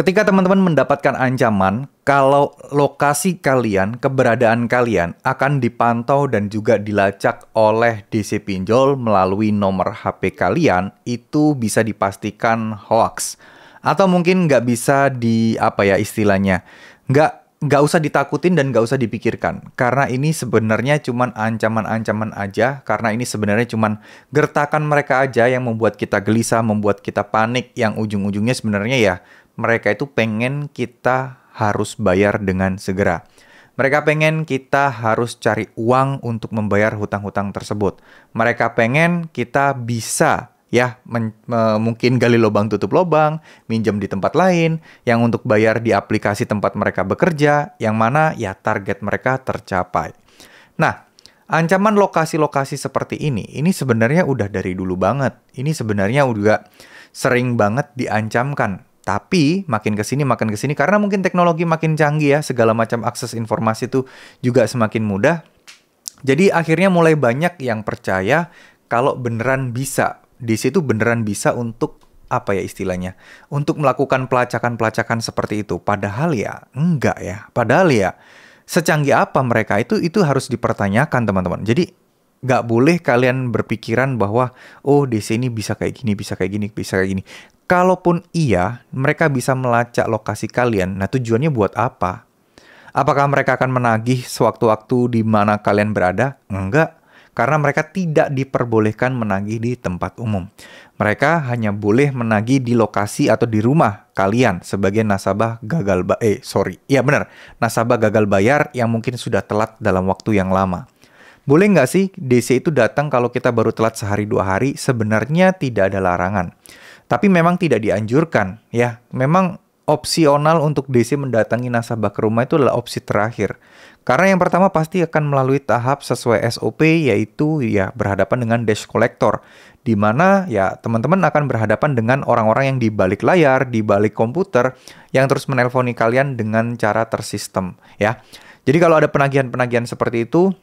Ketika teman-teman mendapatkan ancaman, kalau lokasi kalian, keberadaan kalian akan dipantau dan juga dilacak oleh DC Pinjol melalui nomor HP kalian, itu bisa dipastikan hoax. Atau mungkin nggak bisa di apa ya istilahnya, nggak nggak usah ditakutin dan nggak usah dipikirkan karena ini sebenarnya cuman ancaman-ancaman aja karena ini sebenarnya cuman gertakan mereka aja yang membuat kita gelisah membuat kita panik yang ujung-ujungnya sebenarnya ya mereka itu pengen kita harus bayar dengan segera. Mereka pengen kita harus cari uang untuk membayar hutang-hutang tersebut. Mereka pengen kita bisa ya mungkin gali lubang tutup lubang, minjem di tempat lain, yang untuk bayar di aplikasi tempat mereka bekerja, yang mana ya target mereka tercapai. Nah, ancaman lokasi-lokasi seperti ini, ini sebenarnya udah dari dulu banget. Ini sebenarnya udah sering banget diancamkan tapi makin ke sini makin ke sini karena mungkin teknologi makin canggih ya, segala macam akses informasi itu juga semakin mudah. Jadi akhirnya mulai banyak yang percaya kalau beneran bisa. Di situ beneran bisa untuk apa ya istilahnya? Untuk melakukan pelacakan-pelacakan seperti itu. Padahal ya enggak ya. Padahal ya secanggih apa mereka itu itu harus dipertanyakan teman-teman. Jadi nggak boleh kalian berpikiran bahwa oh di sini bisa kayak gini, bisa kayak gini, bisa kayak gini. Kalaupun iya, mereka bisa melacak lokasi kalian. Nah, tujuannya buat apa? Apakah mereka akan menagih sewaktu-waktu di mana kalian berada? Enggak, karena mereka tidak diperbolehkan menagih di tempat umum. Mereka hanya boleh menagih di lokasi atau di rumah kalian sebagai nasabah gagal bayar. eh sorry, ya benar, nasabah gagal bayar yang mungkin sudah telat dalam waktu yang lama. Boleh nggak sih DC itu datang kalau kita baru telat sehari dua hari? Sebenarnya tidak ada larangan. Tapi memang tidak dianjurkan ya. Memang opsional untuk DC mendatangi nasabah ke rumah itu adalah opsi terakhir. Karena yang pertama pasti akan melalui tahap sesuai SOP yaitu ya berhadapan dengan dash collector di mana ya teman-teman akan berhadapan dengan orang-orang yang di balik layar, di balik komputer yang terus menelponi kalian dengan cara tersistem ya. Jadi kalau ada penagihan-penagihan seperti itu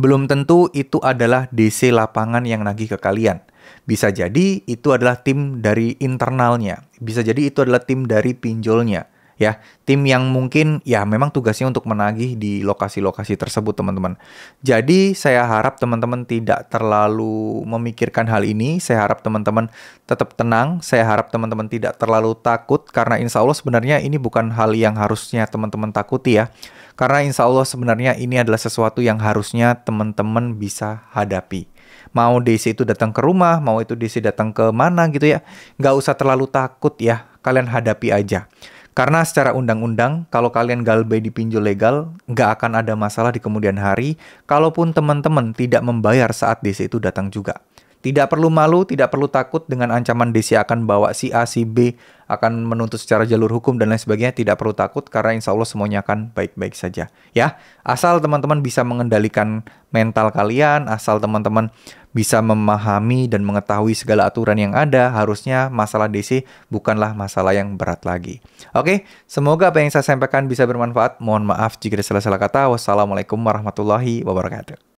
belum tentu itu adalah DC lapangan yang nagih ke kalian. Bisa jadi itu adalah tim dari internalnya, bisa jadi itu adalah tim dari pinjolnya ya tim yang mungkin ya memang tugasnya untuk menagih di lokasi-lokasi tersebut teman-teman. Jadi saya harap teman-teman tidak terlalu memikirkan hal ini. Saya harap teman-teman tetap tenang. Saya harap teman-teman tidak terlalu takut karena insya Allah sebenarnya ini bukan hal yang harusnya teman-teman takuti ya. Karena insya Allah sebenarnya ini adalah sesuatu yang harusnya teman-teman bisa hadapi mau DC itu datang ke rumah, mau itu DC datang ke mana gitu ya. Nggak usah terlalu takut ya, kalian hadapi aja. Karena secara undang-undang, kalau kalian galbe dipinjol legal, nggak akan ada masalah di kemudian hari, kalaupun teman-teman tidak membayar saat DC itu datang juga. Tidak perlu malu, tidak perlu takut dengan ancaman DC akan bawa si A, si B, akan menuntut secara jalur hukum dan lain sebagainya. Tidak perlu takut karena insya Allah semuanya akan baik-baik saja. Ya, asal teman-teman bisa mengendalikan mental kalian, asal teman-teman bisa memahami dan mengetahui segala aturan yang ada, harusnya masalah DC bukanlah masalah yang berat lagi. Oke, semoga apa yang saya sampaikan bisa bermanfaat. Mohon maaf jika ada salah-salah kata. Wassalamualaikum warahmatullahi wabarakatuh.